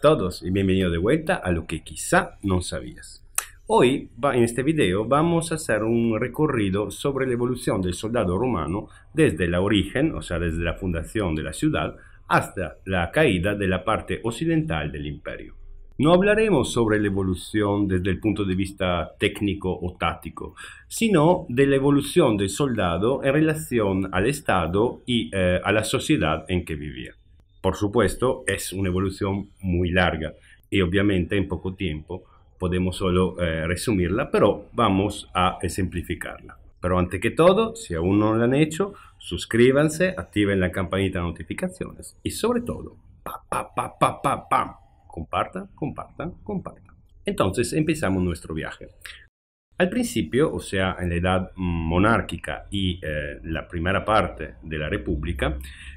todos y bienvenido de vuelta a lo que quizá no sabías. Hoy, en este video, vamos a hacer un recorrido sobre la evolución del soldado romano desde la origen, o sea, desde la fundación de la ciudad, hasta la caída de la parte occidental del imperio. No hablaremos sobre la evolución desde el punto de vista técnico o táctico, sino de la evolución del soldado en relación al Estado y eh, a la sociedad en que vivía. Por supuesto, es una evolución muy larga y obviamente en poco tiempo podemos solo eh, resumirla, pero vamos a simplificarla. Pero antes que todo, si aún no lo han hecho, suscríbanse, activen la campanita de notificaciones y sobre todo, pa, pa, pa, pa, compartan, compartan, compartan. Entonces empezamos nuestro viaje. Al principio, o sea, en la edad monárquica y eh, la primera parte de la República,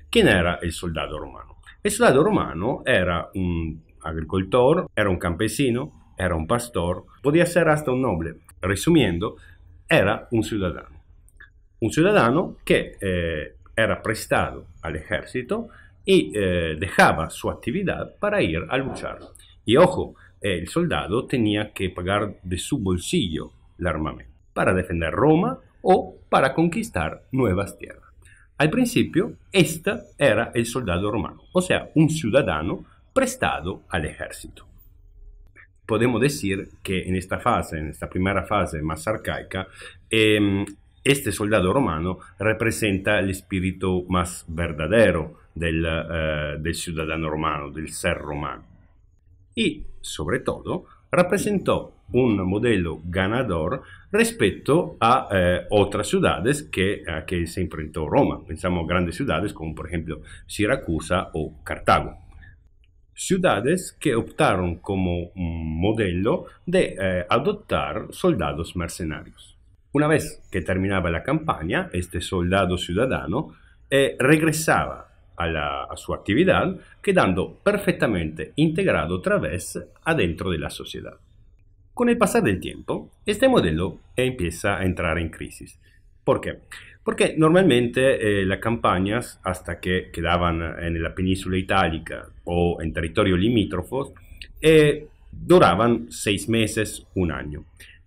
¿quién era el soldado romano? El soldado romano era un agricultor, era un campesino, era un pastor, podía ser hasta un noble. Resumiendo, era un ciudadano. Un ciudadano que eh, era prestado al ejército y e, eh, dejaba su actividad para ir a luchar. Y e ojo, el eh, soldado tenía que pagar de su bolsillo el armamento para defender Roma o para conquistar nuevas tierras. Al principio, esta era el soldato romano, o sea, un ciudadano prestato al ejército. Podemos decir che in questa fase, in questa prima fase más arcaica, eh, este soldato romano rappresenta el espíritu más verdadero del, eh, del ciudadano romano, del ser romano. E, soprattutto, todo, representó un modelo ganador respecto a eh, otras ciudades eh, que, se enfrentó Roma. Pensamos a grandes ciudades como por ejemplo Siracusa o Cartago. Ciudades que optaron como mm, modelo de eh, adoptar soldados mercenarios. Una vez que terminaba la campaña, este soldado ciudadano regresaba a, a, su actividad, quedando perfectamente integrado otra vez adentro de la sociedad. Con el pasar del tiempo, este modelo empieza a entrar en crisis. ¿Por qué? Porque normalmente eh, las campañas, hasta que quedaban eh, en la península itálica o en territorio limítrofos, eh, duraban seis meses, un año.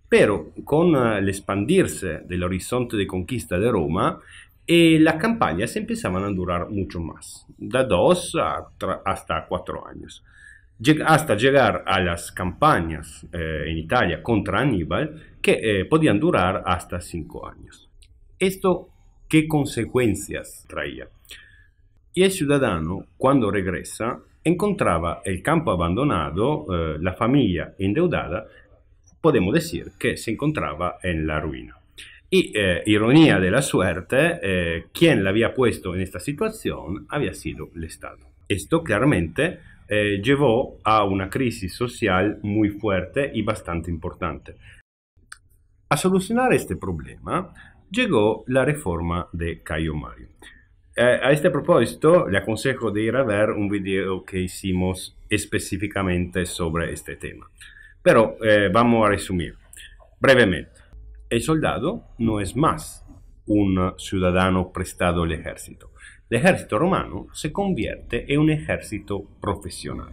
Pero con el expandirse del horizonte de conquista de Roma, las campañas empezaban a durar mucho más, de dos hasta cuatro años hasta llegar a las campañas eh, en Italia contra Aníbal que eh, podían durar hasta cinco años. ¿Esto qué consecuencias traía? Y el ciudadano, cuando regresa, encontraba el campo abandonado, eh, la familia endeudada, podemos decir que se encontraba en la ruina. Y ironía de la suerte, quien la había puesto en esta situación había sido el Estado. Esto claramente eh, llevó a una crisis social muy fuerte y bastante importante. A solucionar este problema llegó la reforma de Cayo Mario. Eh, a este propósito, le aconsejo de ir a ver un video que hicimos específicamente sobre este tema. Pero eh, vamos a resumir brevemente. El soldado no es más un ciudadano prestado al ejército ejército romano se convierte en un ejército profesional.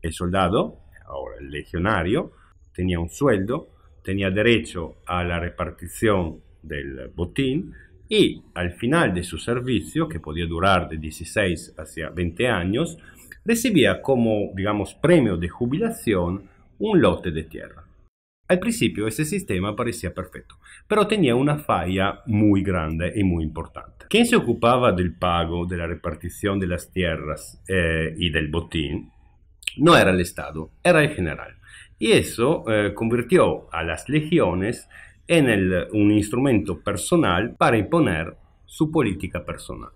El soldado, o el legionario, tenía un sueldo, tenía derecho a la repartición del botín y al final de su servicio, que podía durar de 16 hacia 20 años, recibía como, digamos, premio de jubilación un lote de tierra. Al principio ese sistema parecía perfecto, pero tenía una falla muy grande y muy importante. Quien se ocupaba del pago, de la repartición de las tierras eh, y del botín, no era el Estado, era el general. Y eso eh, convirtió a las legiones en un instrumento personal para imponer su política personal.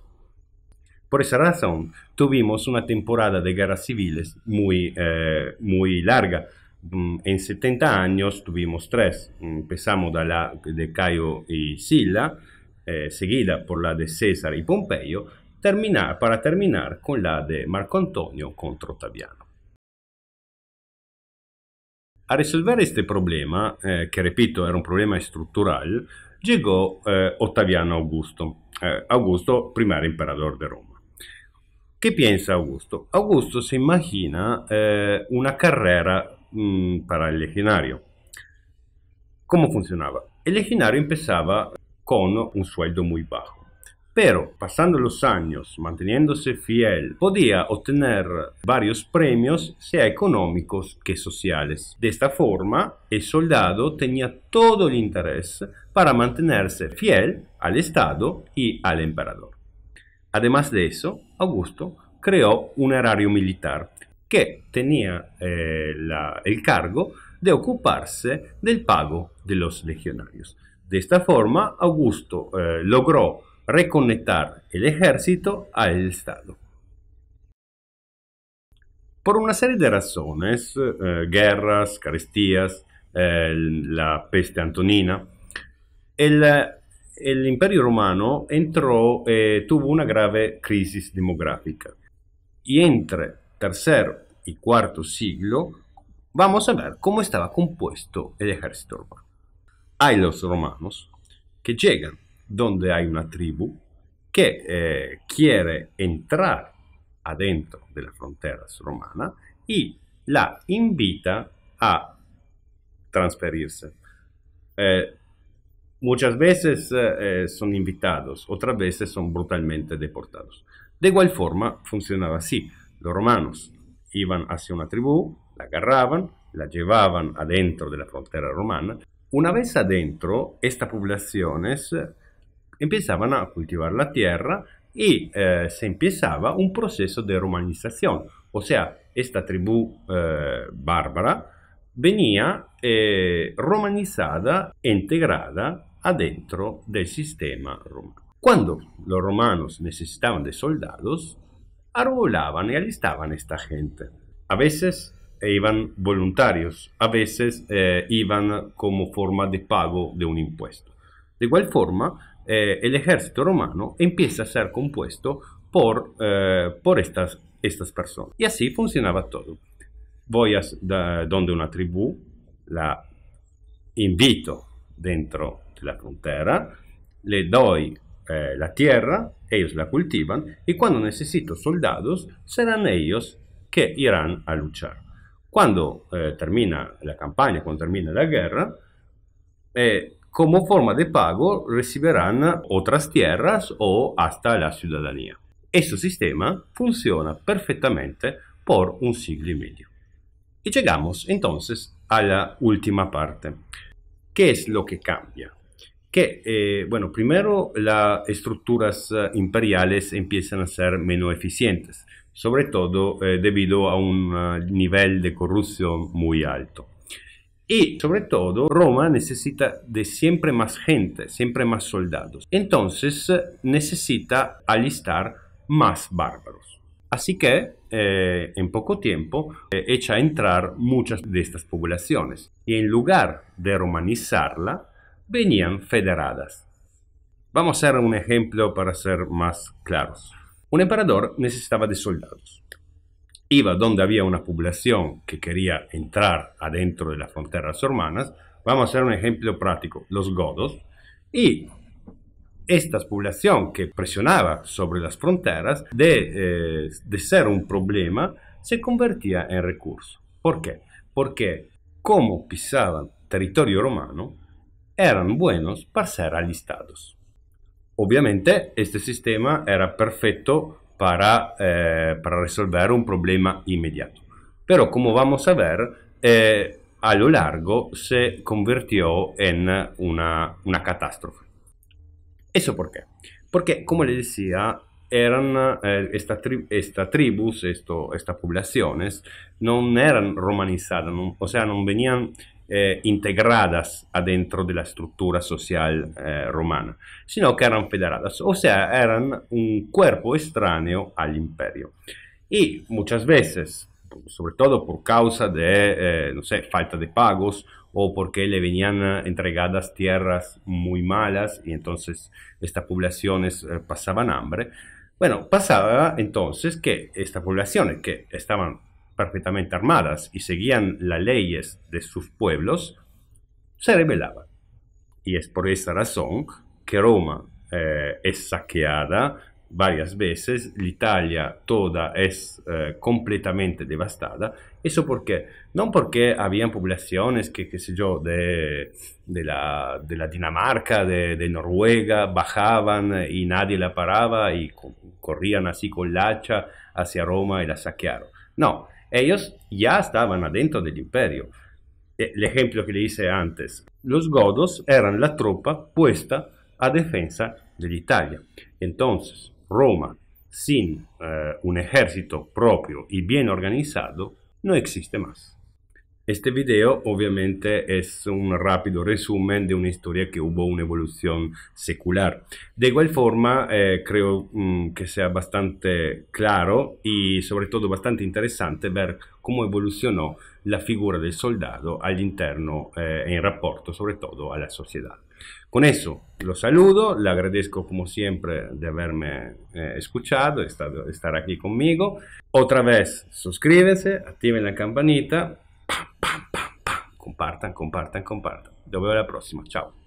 Por esa razón, tuvimos una temporada de guerras civiles muy, eh, muy larga, Mm, en 70 años tuvimos tres. Empezamos mm, de la de Caio y Silla, eh, seguida por la de César y Pompeyo, terminar, para terminar con la de Marco Antonio contro Ottaviano. A risolvere questo problema, eh, que repito era un problema strutturale, llegò eh, Ottaviano Augusto, eh, Augusto, primer emperador di Roma. Che pensa Augusto? Augusto se imagina eh, una carrera Mm, para el legionario. ¿Cómo funcionaba? El legionario empezaba con un sueldo muy bajo pero pasando los años, manteniéndose fiel, podía obtener varios premios, sea económicos que sociales. De esta forma, el soldado tenía todo el interés para mantenerse fiel al Estado y al emperador. Además de eso, Augusto creó un erario militar que tenía eh, el cargo de ocuparse del pago de los legionarios. De esta forma, Augusto eh, logró reconectar el ejército al Estado. Por una serie de razones, eh, guerras, carestías, la peste antonina, el, imperio romano entró, tuvo una grave crisis demográfica. Y entre tercer y cuarto siglo, vamos a ver cómo estaba compuesto el ejército romano. Hay los romanos que llegan donde hay una tribu que eh, quiere entrar adentro de las fronteras romanas y la invita a transferirse. Eh, muchas veces eh, son invitados, otras veces son brutalmente deportados. De igual forma funcionaba así. Los romanos iban hacia una tribù, la agarraban, la llevaban adentro de la frontera romana. Una vez adentro, estas poblaciones empezaban a cultivar la tierra y eh, se empezaba un proceso de romanización. O sea, esta tribu eh, bárbara venía eh, romanizada e integrada adentro del sistema romano. Cuando los romanos necesitaban de soldados, arbolaban y alistaban esta gente. A veces eh, iban voluntarios, a veces eh, iban como forma de pago de un impuesto. De igual forma, eh, el ejército romano empieza a ser compuesto por, por estas, estas personas. Y así funcionaba todo. Voy a donde una tribu, la invito dentro de la frontera, le doy eh, la tierra, ellos la cultivan, y cuando necesito soldados, serán ellos que irán a luchar. Cuando eh, termina la campaña, cuando termina la guerra, eh, como forma de pago recibirán otras tierras o hasta la ciudadanía. Este sistema funciona perfectamente por un siglo y medio. Y llegamos entonces a la última parte. ¿Qué es lo que cambia? que, eh, bueno, primero las estructuras eh, imperiales empiezan a ser menos eficientes, sobre todo eh, debido a un nivel de corrupción muy alto. Y sobre todo, Roma necesita de siempre más gente, siempre más soldados. Entonces necesita alistar más bárbaros. Así que en poco tiempo echa a entrar muchas de estas poblaciones. Y en lugar de romanizarla, venían federadas. Vamos a hacer un ejemplo para ser más claros. Un emperador necesitaba de soldados. Iba donde había una población que quería entrar adentro de las fronteras romanas. Vamos a hacer un ejemplo práctico, los godos. Y esta población que presionaba sobre las fronteras de, eh, ser un problema se convertía en recurso. ¿Por qué? Porque como pisaban territorio romano, eran buenos para ser alistados. Obviamente este sistema era perfecto para, eh, resolver un problema inmediato, pero como vamos a ver, eh, a lo largo se convirtió en una, una catástrofe. ¿Eso por qué? Porque, como les decía, eran eh, esta, esta, tribus, estas poblaciones, no eran romanizadas, o sea, no venían eh, integradas adentro de la estructura social eh, romana, sino que eran federadas, o sea, eran un cuerpo extraño al imperio. Y e muchas veces, sobre todo por causa de, eh, no sé, falta de pagos o porque le venían entregadas tierras muy malas y entonces estas poblaciones pasaban hambre. Bueno, pasaba entonces que estas poblaciones que estaban perfectamente armadas y seguían las leyes de sus pueblos, se rebelaban. Y es por esa razón que Roma eh, es saqueada varias veces, la Italia toda es eh, completamente devastada. ¿Eso por qué? No porque habían poblaciones que, qué sé yo, de, de, la, Dinamarca, de, de, Noruega, bajaban y nadie la paraba y corrían así con la hacha hacia Roma y la saquearon. No, ellos ya estaban adentro del imperio. E, el ejemplo que le hice antes, los godos eran la tropa puesta a defensa de Italia. Entonces, Roma, sin eh, un ejército propio y bien organizado, no existe más. Este video ovviamente è un rapido resumen di una historia que hubo una evolución secular. De igual forma, eh, creo mmm, que sea bastante claro y sobre todo bastante interesante ver cómo evolucionó la figura del soldato all'interno eh, in rapporto soprattutto todo a la sociedad. Con eso lo saludo, le agradezco como siempre de haberme eh, e di estar, de conmigo. Otra vez, suscríbese, activen la campanita Compartan, compartan, compartan. Lo veo la próxima. Chao.